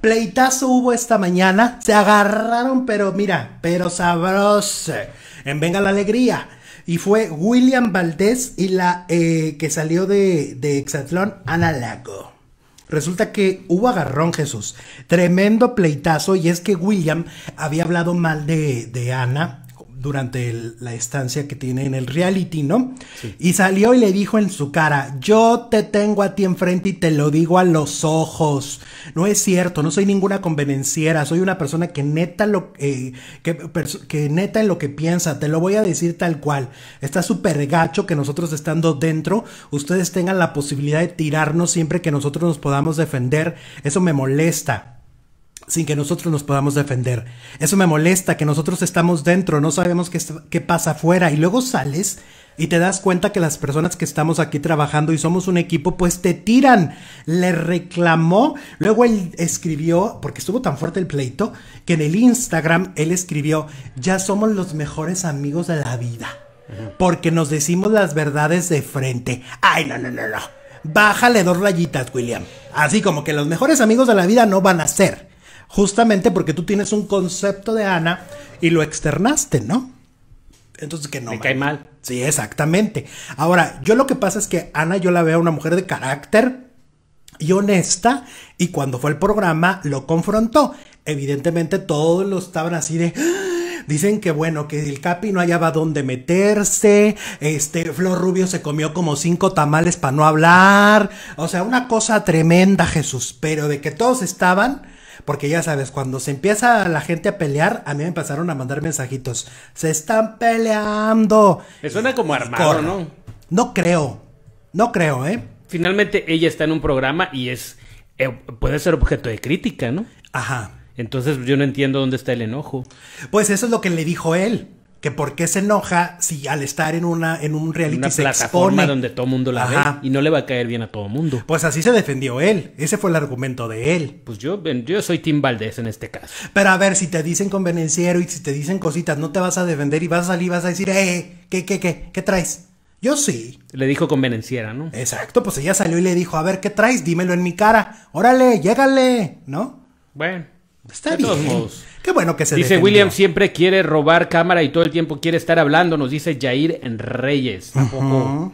Pleitazo hubo esta mañana. Se agarraron, pero mira, pero sabroso. En Venga la Alegría. Y fue William Valdés y la eh, que salió de, de Exatlón, Ana Lago. Resulta que hubo agarrón, Jesús. Tremendo pleitazo. Y es que William había hablado mal de, de Ana durante la estancia que tiene en el reality, ¿no? Y salió y le dijo en su cara, yo te tengo a ti enfrente y te lo digo a los ojos. No es cierto, no soy ninguna convenenciera, soy una persona que neta, lo, eh, que, que neta en lo que piensa, te lo voy a decir tal cual. Está súper gacho que nosotros estando dentro, ustedes tengan la posibilidad de tirarnos siempre que nosotros nos podamos defender. Eso me molesta sin que nosotros nos podamos defender. Eso me molesta, que nosotros estamos dentro, no sabemos qué, pasa afuera y luego sales y te das cuenta que las personas que estamos aquí trabajando y somos un equipo, pues te tiran. Le reclamó. Luego él escribió, porque estuvo tan fuerte el pleito, que en el Instagram él escribió, ya somos los mejores amigos de la vida. Porque nos decimos las verdades de frente. Ay, no, no, no, no. Bájale dos rayitas, William. Así como que los mejores amigos de la vida no van a ser justamente porque tú tienes un concepto de Ana y lo externaste, ¿no? Entonces que no. Me cae mal. Sí, exactamente. Ahora, yo lo que pasa es que Ana yo la veo una mujer de carácter y honesta y cuando fue el programa lo confrontó. Evidentemente todos lo estaban así de... Ah, dicen que bueno, que el Capi no hallaba dónde meterse, este, Flor Rubio se comió como cinco tamales para no hablar, o sea, una cosa tremenda Jesús, pero de que todos estaban porque ya sabes, cuando se empieza la gente a pelear, a mí me empezaron a mandar mensajitos. Se están peleando. suena como armado, ¿no? No creo. No creo, ¿eh? Finalmente ella está en un programa y es eh, puede ser objeto de crítica, ¿no? Ajá. Entonces yo no entiendo dónde está el enojo. Pues eso es lo que le dijo él que por qué se enoja si al estar en una en un reality una se plataforma donde todo mundo la ve y no le va a caer bien a todo mundo. Pues así se defendió él, ese fue el argumento de él. Pues yo yo soy Tim Valdés en este caso. Pero a ver, si te dicen convenenciero y si te dicen cositas, no te vas a defender y vas a salir y vas a decir, "Eh, ¿qué qué qué qué traes?" Yo sí. Le dijo convenenciera, ¿no? Exacto, pues ella salió y le dijo, "A ver, ¿qué traes? Dímelo en mi cara. Órale, llégale", ¿no? Bueno, Está bien. Qué bueno que se Dice William siempre quiere robar cámara y todo el tiempo quiere estar hablando, nos dice Jair Reyes. tampoco...